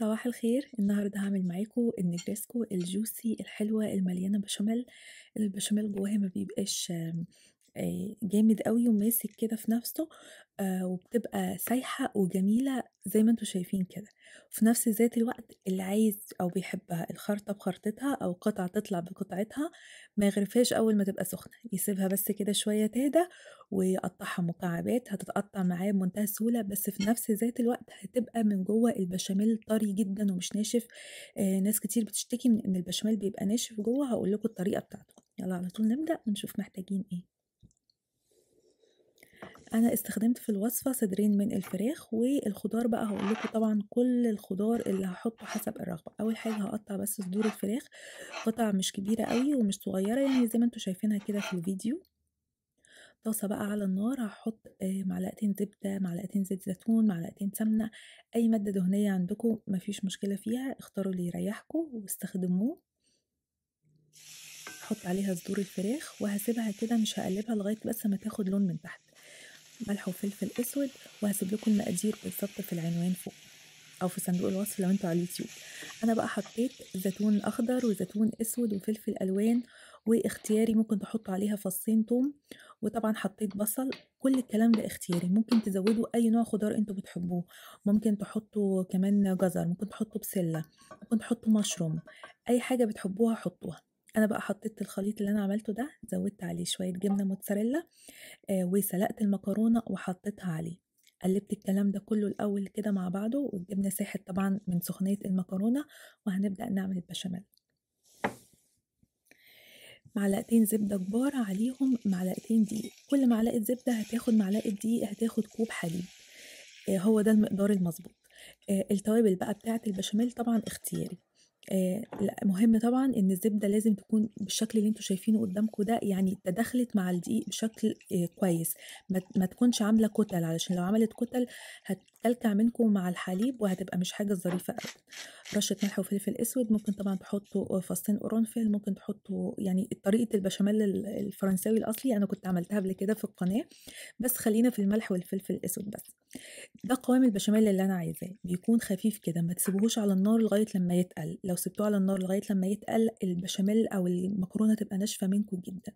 صباح الخير النهاردة هعمل معاكم النجرسكو الجوسي الحلوة المليانة بشاميل البشاميل جواها ما بيبقاش جامد قوي وماسك كده في نفسه وبتبقى سايحة وجميلة زي ما انتوا شايفين كده في نفس ذات الوقت اللي عايز أو بيحبها الخرطة بخرطتها أو قطعة تطلع بقطعتها ما يغرفهاش أول ما تبقى سخنة يسيبها بس كده شوية تهدى ويقطعها مكعبات هتتقطع معاه بمنتهى السهولة بس في نفس ذات الوقت هتبقى من جوه البشاميل طري جدا ومش ناشف ناس كتير بتشتكي من إن البشاميل بيبقى ناشف جوه هقول لكم الطريقة بتاعته يلا على طول نبدأ ونشوف محتاجين ايه انا استخدمت في الوصفه صدرين من الفراخ والخضار بقى هقول لكم طبعا كل الخضار اللي هحطه حسب الرغبه اول حاجه هقطع بس صدور الفراخ قطع مش كبيره قوي ومش صغيره يعني زي ما انتم شايفينها كده في الفيديو طاسه بقى على النار هحط آه، معلقتين زبده معلقتين زيت زيتون معلقتين سمنه اي ماده دهنيه عندكم مفيش مشكله فيها اختاروا اللي يريحكم واستخدموه هحط عليها صدور الفراخ وهسيبها كده مش هقلبها لغايه بس ما تاخد لون من تحت ملح وفلفل اسود وهسيب لكم المقادير بالظبط في العنوان فوق او في صندوق الوصف لو انتوا على اليوتيوب انا بقى حطيت زيتون اخضر وزيتون اسود وفلفل الوان واختياري ممكن تحطوا عليها فصين توم وطبعا حطيت بصل كل الكلام ده اختياري ممكن تزودوا اي نوع خضار انتوا بتحبوه ممكن تحطوا كمان جزر ممكن تحطوا بسله ممكن تحطوا مشروم اي حاجه بتحبوها حطوها انا بقى حطيت الخليط اللي انا عملته ده زودت عليه شويه جبنه موتزاريلا آه، وسلقت المكرونه وحطيتها عليه قلبت الكلام ده كله الاول كده مع بعضه والجبنه ساحت طبعا من سخنيه المكرونه وهنبدا نعمل البشاميل معلقتين زبدة كبار عليهم معلقتين دقيق كل معلقة زبدة هتاخد معلقة دقيق هتاخد كوب حليب آه، هو ده المقدار المظبوط آه، التوابل بقى بتاعة البشاميل طبعا اختياري آه، لا مهم طبعا ان الزبده لازم تكون بالشكل اللي انتوا شايفينه قدامكم ده يعني تدخلت مع الدقيق بشكل آه، كويس ما, ما تكونش عامله كتل علشان لو عملت كتل هت الكلكع منكم مع الحليب وهتبقى مش حاجه ظريفه قوي رشه ملح وفلفل اسود ممكن طبعا تحطوا آه، فصين قرنفل ممكن تحطوا يعني طريقه البشاميل الفرنساوي الاصلي انا كنت عملتها قبل كده في القناه بس خلينا في الملح والفلفل الاسود بس ده قوام البشاميل اللي انا عايزاه بيكون خفيف كده ما تسيبوهوش على النار لغايه لما يتقل لو سبتوه على النار لغايه لما يتقل البشاميل او المكرونه تبقى ناشفه منكم جدا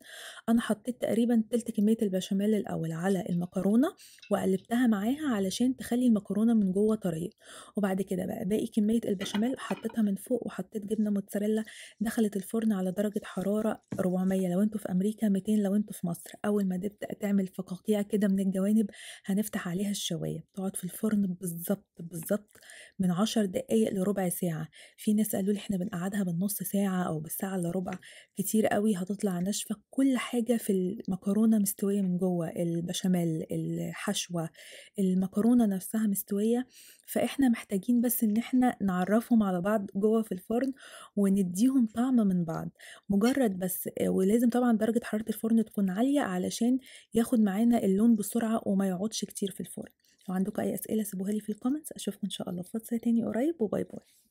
انا حطيت تقريبا تلت كميه البشاميل الاول على المكرونه وقلبتها معاها علشان تخلي المكرونة المكرونه من جوه طريه وبعد كده بقى باقي كميه البشاميل حطيتها من فوق وحطيت جبنه موتزاريلا دخلت الفرن على درجه حراره 400 لو انتوا في امريكا 200 لو انتوا في مصر اول ما تبدا تعمل فقاقيع كده من الجوانب هنفتح عليها الشوايه تقعد في الفرن بالظبط بالظبط من 10 دقائق لربع ساعه في ناس قالوا لي احنا بنقعدها بالنص ساعه او بالساعه الا ربع كتير قوي هتطلع ناشفه كل حاجه في المكرونه مستويه من جوه البشاميل الحشوه المكرونه نفسها مستوية فإحنا محتاجين بس إن إحنا نعرفهم على بعض جوه في الفرن ونديهم طعم من بعض مجرد بس آه، ولازم طبعا درجة حرارة الفرن تكون عالية علشان ياخد معانا اللون بسرعة وما يقعدش كتير في الفرن لو عندكم أي أسئلة سيبوها لي في الكومنتس أشوفكم إن شاء الله في واتساب تاني قريب وباي باي